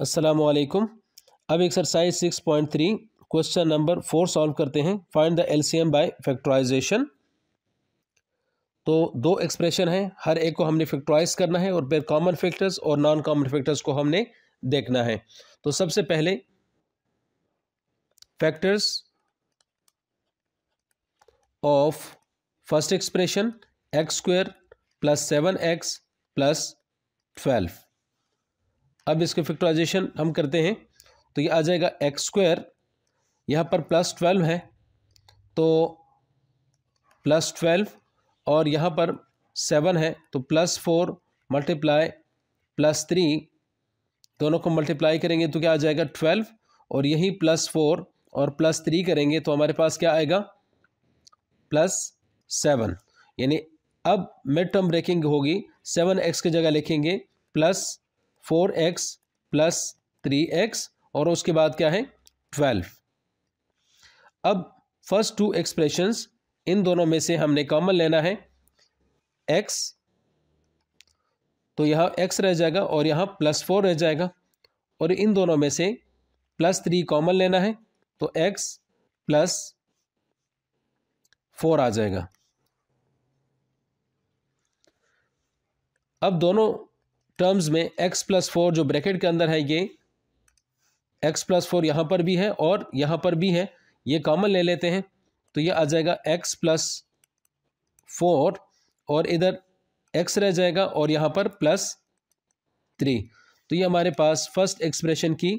असलकुम अब exercise six point three question number four solve करते हैं find the LCM by factorisation तो दो एक्सप्रेशन हैं हर एक को हमने फैक्टराइज करना है और फिर कॉमन फैक्टर्स और नॉन कॉमन फैक्टर्स को हमने देखना है तो सबसे पहले factors of first expression x square plus seven x plus twelve अब इसके फैक्टराइजेशन हम करते हैं तो ये आ जाएगा एक्स स्क्वायर यहाँ पर प्लस ट्वेल्व है तो प्लस ट्वेल्व और यहाँ पर सेवन है तो plus four multiply plus three दोनों को मल्टीप्लाई करेंगे तो क्या आ जाएगा ट्वेल्व और यही प्लस फोर और प्लस थ्री करेंगे तो हमारे पास क्या आएगा प्लस सेवन यानी अब मिड टर्म ब्रेकिंग होगी सेवन एक्स की जगह लिखेंगे plus four x plus three x और उसके बाद क्या है ट्वेल्व अब फर्स्ट टू एक्सप्रेशंस इन दोनों में से हमने कॉमन लेना है एक्स तो यहाँ एक्स रह जाएगा और यहाँ प्लस फोर रह जाएगा और इन दोनों में से प्लस थ्री कॉमन लेना है तो एक्स प्लस फोर आ जाएगा अब दोनों टर्म्स में एक्स प्लस फोर जो ब्रैकेट के अंदर है ये एक्स प्लस फोर यहाँ पर भी है और यहाँ पर भी है ये कॉमन ले लेते हैं तो ये आ जाएगा एक्स प्लस फोर और इधर एक्स रह जाएगा और यहाँ पर प्लस थ्री तो ये हमारे पास फर्स्ट एक्सप्रेशन की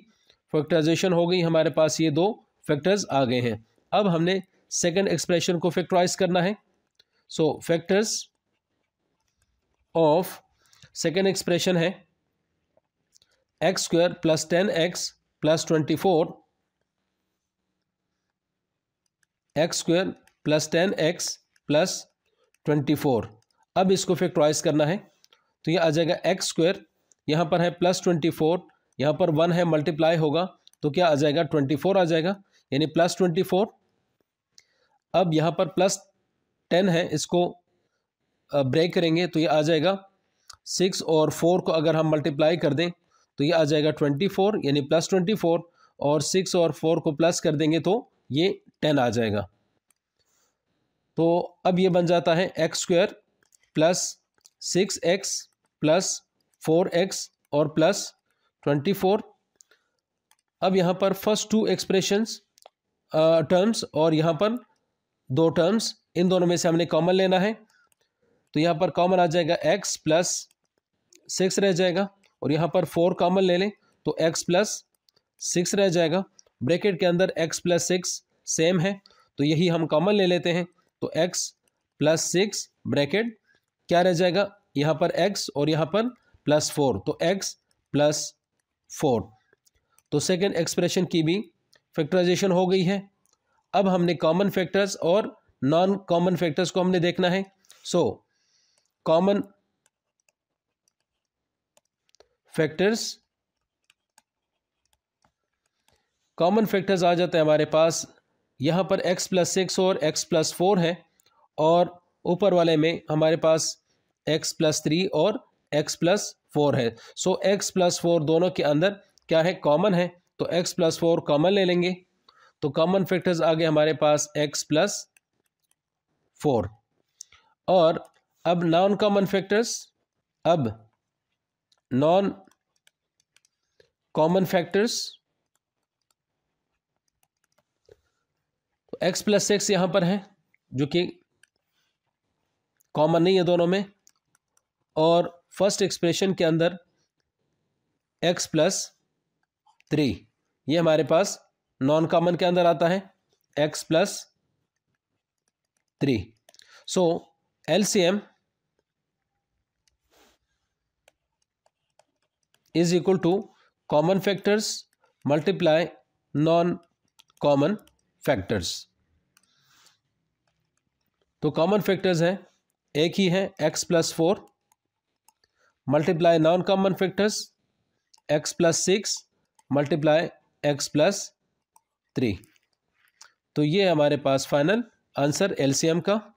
फैक्टराइजेशन हो गई हमारे पास ये दो फैक्टर्स आ गए हैं अब हमने सेकेंड एक्सप्रेशन को फैक्टराइज करना है so factors of second expression है x square plus ten x plus twenty four x square plus ten x plus twenty four अब इसको फिर फैक्ट्राइज करना है तो ये आ जाएगा एक्स स्क्वेयर यहाँ पर है प्लस ट्वेंटी फोर यहाँ पर वन है मल्टीप्लाई होगा तो क्या आ जाएगा ट्वेंटी फोर आ जाएगा यानी प्लस ट्वेंटी फोर अब यहाँ पर प्लस टेन है इसको ब्रेक करेंगे तो ये आ जाएगा सिक्स और फोर को अगर हम मल्टीप्लाई कर दें तो ये आ जाएगा ट्वेंटी फोर यानी प्लस ट्वेंटी फोर और सिक्स और फोर को प्लस कर देंगे तो ये टेन आ जाएगा तो अब ये बन जाता है x square plus six x plus four x और प्लस ट्वेंटी फोर अब यहाँ पर फर्स्ट टू एक्सप्रेशंस टर्म्स और यहाँ पर दो टर्म्स इन दोनों में से हमने कॉमन लेना है तो यहाँ पर कॉमन आ जाएगा एक्स प्लस सिक्स रह जाएगा और यहाँ पर फोर कॉमन ले लें तो एक्स प्लस सिक्स रह जाएगा ब्रैकेट के अंदर एक्स प्लस सिक्स सेम है तो यही हम कॉमन ले लेते हैं तो एक्स प्लस सिक्स ब्रैकेट क्या रह जाएगा यहाँ पर एक्स और यहाँ पर प्लस फोर तो एक्स प्लस फोर तो सेकेंड एक्सप्रेशन की भी फैक्टराइजेशन हो गई है अब हमने कॉमन फैक्टर्स और नॉन कॉमन फैक्टर्स को हमने देखना है so common factors common factors आ जाते हैं हमारे पास यहाँ पर x प्लस सिक्स और x प्लस फोर है और ऊपर वाले में हमारे पास x प्लस थ्री और x प्लस फोर है so so, x plus four दोनों के अंदर क्या है कॉमन है तो x प्लस फोर कॉमन ले लेंगे तो कॉमन फैक्टर्स आ गए हमारे पास x प्लस फोर और अब नॉन कॉमन फैक्टर्स अब non common factors x plus x यहां पर है जो कि कॉमन नहीं है दोनों में और फर्स्ट एक्सप्रेशन के अंदर एक्स प्लस थ्री ये हमारे पास नॉन कॉमन के अंदर आता है x plus three so L C M is equal to common factors multiply non common factors तो कॉमन फैक्टर्स हैं एक ही है x plus four multiply non common factors x plus six multiply x plus three तो ये हमारे पास final answer LCM का